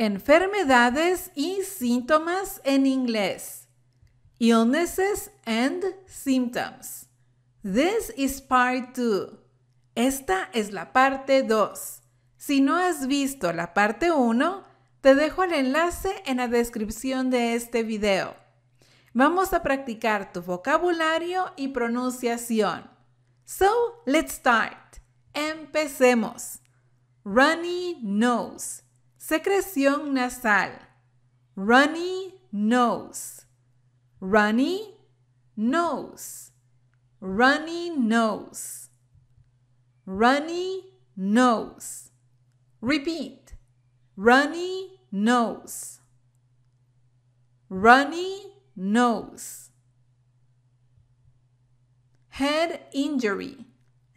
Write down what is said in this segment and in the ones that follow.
enfermedades y síntomas en inglés. Illnesses and symptoms. This is part 2. Esta es la parte 2. Si no has visto la parte 1, te dejo el enlace en la descripción de este video. Vamos a practicar tu vocabulario y pronunciación. So, let's start. Empecemos. Runny nose. Secreción nasal. Runny nose. Runny nose. Runny nose. Runny nose. Repeat. Runny nose. Runny nose. Head injury.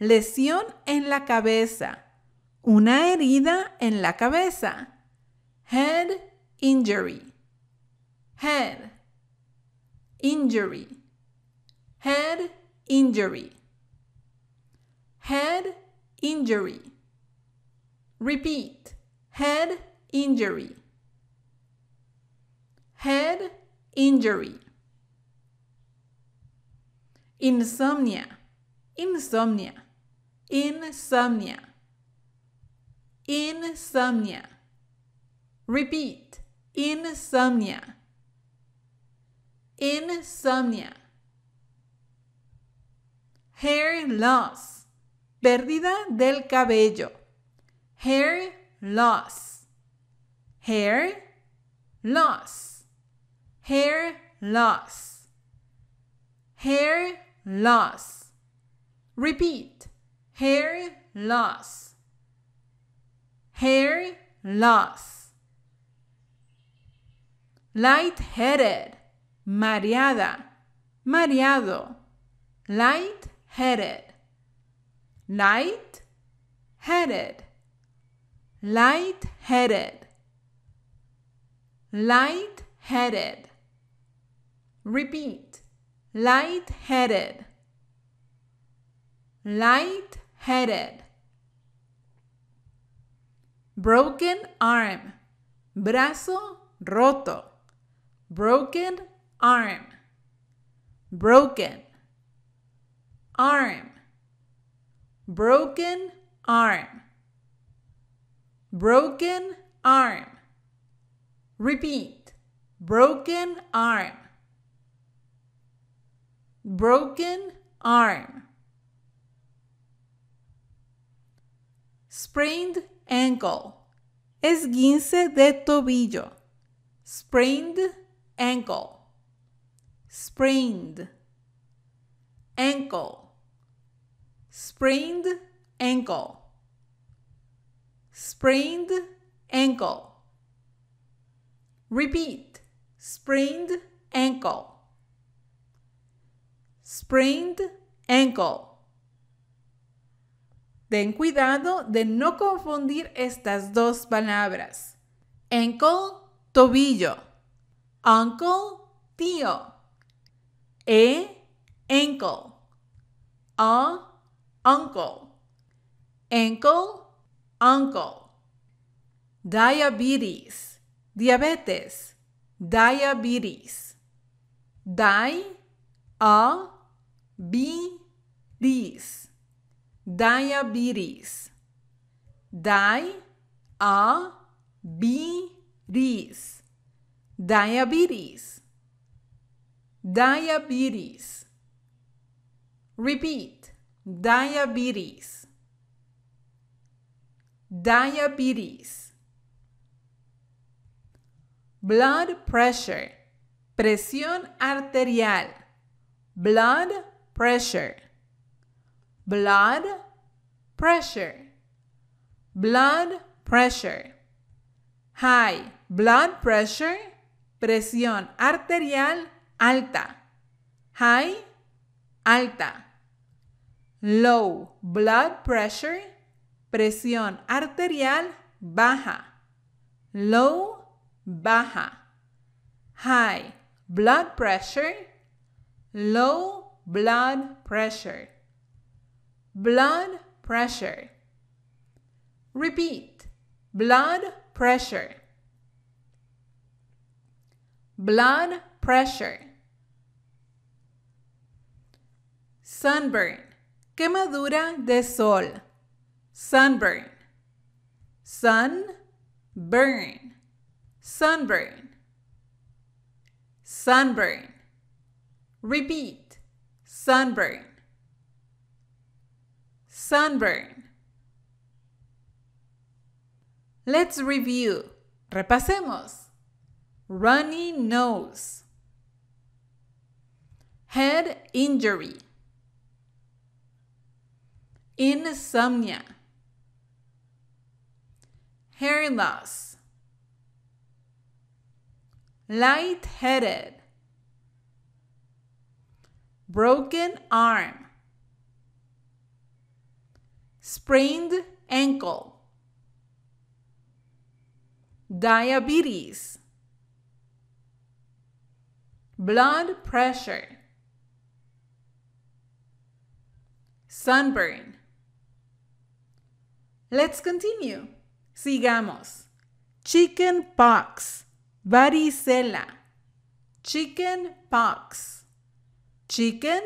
Lesión en la cabeza. Una herida en la cabeza. head injury, head injury, head injury, head injury. Repeat head injury, head injury. Insomnia, insomnia, insomnia, insomnia. Repeat. Insomnia. Insomnia. Hair loss. Pérdida del cabello. Hair loss. Hair loss. Hair loss. Hair loss. Repeat. Hair loss. Hair loss light-headed, mareada, mareado, light-headed, light-headed, light-headed, light-headed. Repeat, light-headed, light-headed. Broken arm, brazo roto broken arm, broken arm, broken arm, broken arm. Repeat, broken arm, broken arm. Sprained ankle, esguince de tobillo, sprained ankle, sprained, ankle, sprained ankle, sprained ankle. Repeat, sprained ankle, sprained ankle. Ten cuidado de no confundir estas dos palabras. Ankle, tobillo. uncle, tío. A, ankle. A, uncle. Ankle, uncle. Diabetes, diabetes, diabetes. di a, b, these. Diabetes. di a, b, diabetes, diabetes. Repeat, diabetes, diabetes. Blood pressure, presión arterial, blood pressure, blood pressure, blood pressure, high blood pressure presión arterial alta, high alta, low blood pressure, presión arterial baja, low baja, high blood pressure, low blood pressure, blood pressure. Repeat, blood pressure. blood pressure, sunburn, quemadura de sol, sunburn, sun, burn, sunburn, sunburn, repeat, sunburn, sunburn. Let's review. Repasemos runny nose, head injury, insomnia, hair loss, lightheaded, broken arm, sprained ankle, diabetes blood pressure, sunburn. Let's continue. Sigamos. Chicken pox, varicela, chicken pox, chicken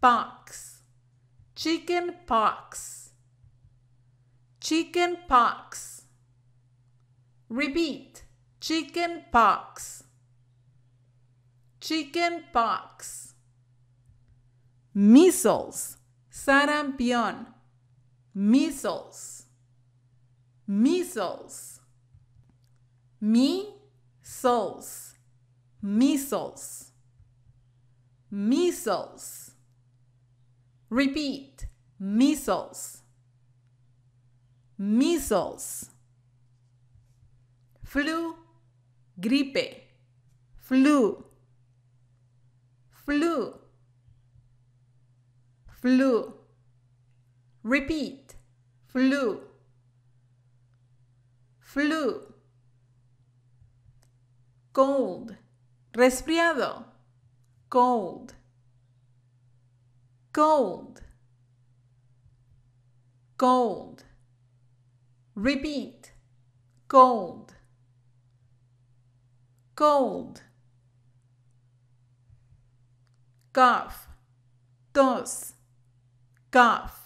pox, chicken pox, chicken pox. Repeat, chicken pox chicken pox, measles, sarampión, measles, measles, measles, measles, measles. Repeat, measles, measles, flu, gripe, flu flew, flew. Repeat, flew, flew. Cold, resfriado, cold, cold, cold. Repeat, cold, cold. cough, tos, cough.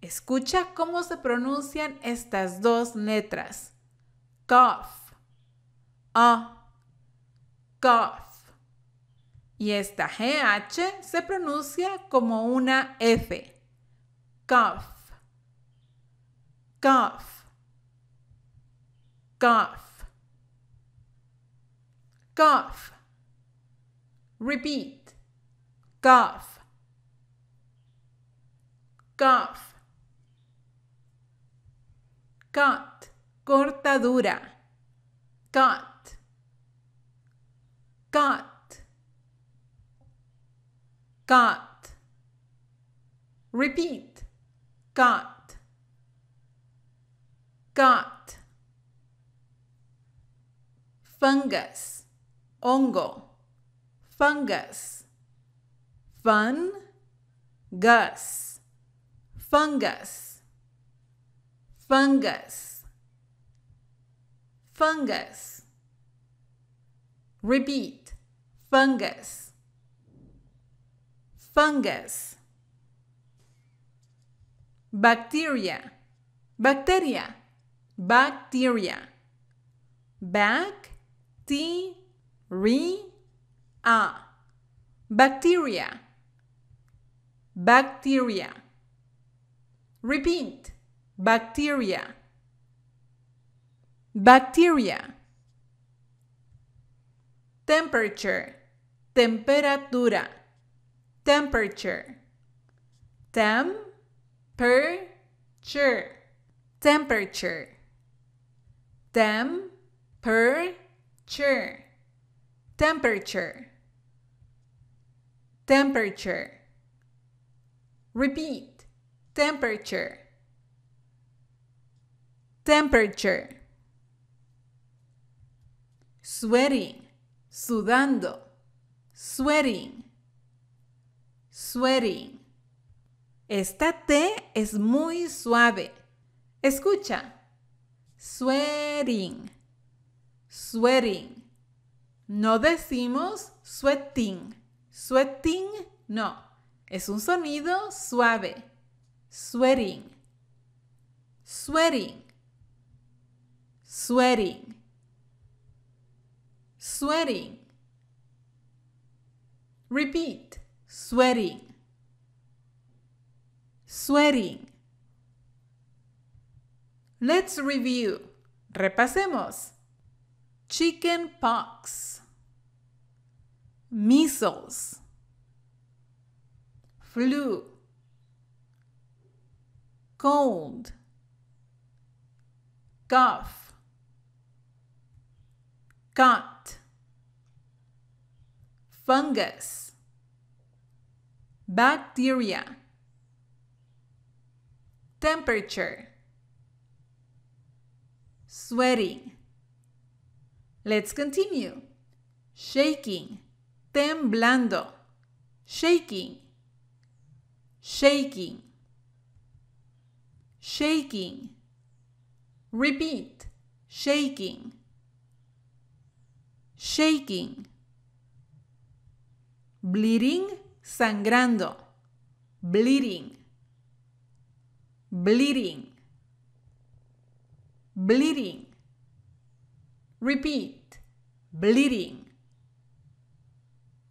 Escucha cómo se pronuncian estas dos letras. Cough, a, cough. Y esta GH se pronuncia como una F. Cough, cough, cough, cough. Repeat. golf, golf. Cut, cortadura, cut, cut, cut. Repeat, cut, cut. Fungus, hongo, fungus Fun. Gus. Fungus. Fungus. Fungus. Repeat. Fungus. Fungus. Bacteria. Bacteria. Bacteria. Back. T. Re. A. Bacteria bacteria. Repeat bacteria. Bacteria. Temperature. Temperatura. Temperature. Temperatura. Temperature. Tem per -ture. Temperature. Temperature. Repeat. Temperature. Temperature. Sweating. Sudando. Sweating. Sweating. Esta T es muy suave. Escucha. Sweating. Sweating. No decimos sweating. Sweating, no. Es un sonido suave. Sweating. Sweating. Sweating. Sweating. Repeat. Sweating. Sweating. Let's review. Repasemos. Chicken pox. Measles. flu, cold, cough, cut, fungus, bacteria, temperature, sweating. Let's continue. Shaking, temblando, shaking shaking, shaking. Repeat, shaking, shaking. Bleeding, sangrando, bleeding, bleeding, bleeding. Repeat, bleeding,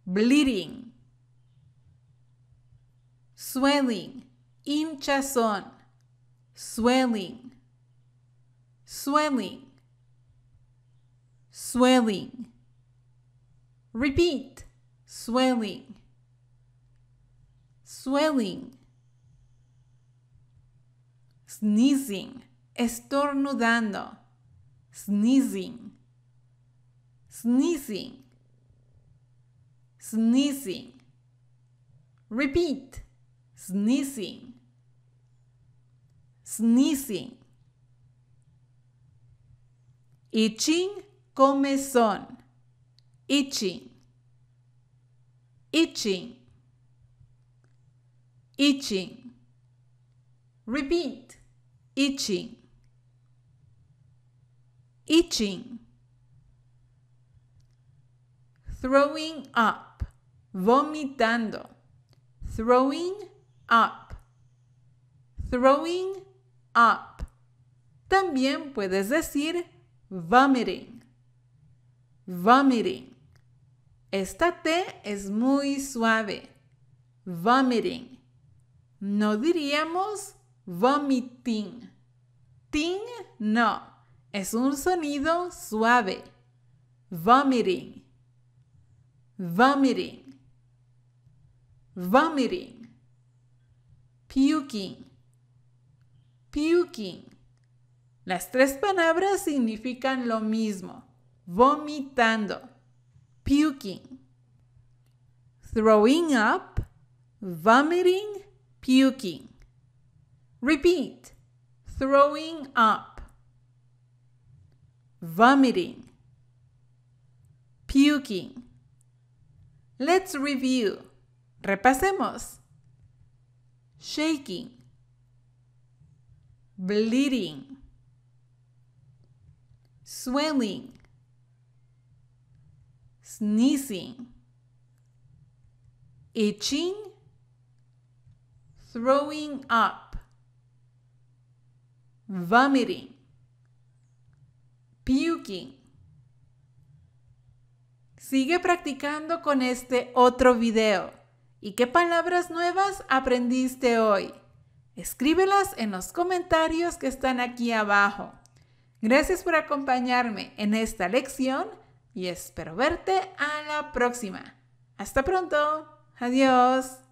bleeding swelling, hinchazón, swelling, swelling, swelling. Repeat, swelling, swelling. Sneezing, estornudando, sneezing, sneezing, sneezing. Repeat sneezing, sneezing. Itching, comezón, itching, itching, itching. Repeat, itching, itching. Throwing up, vomitando, throwing up. Throwing up. También puedes decir vomiting. Vomiting. Esta T es muy suave. Vomiting. No diríamos vomiting. Ting no. Es un sonido suave. Vomiting. Vomiting. Vomiting puking, puking. Las tres palabras significan lo mismo, vomitando, puking. Throwing up, vomiting, puking. Repeat, throwing up, vomiting, puking. Let's review. Repasemos shaking, bleeding, swelling, sneezing, itching, throwing up, vomiting, puking. Sigue practicando con este otro video. ¿Y qué palabras nuevas aprendiste hoy? Escríbelas en los comentarios que están aquí abajo. Gracias por acompañarme en esta lección y espero verte a la próxima. Hasta pronto. Adiós.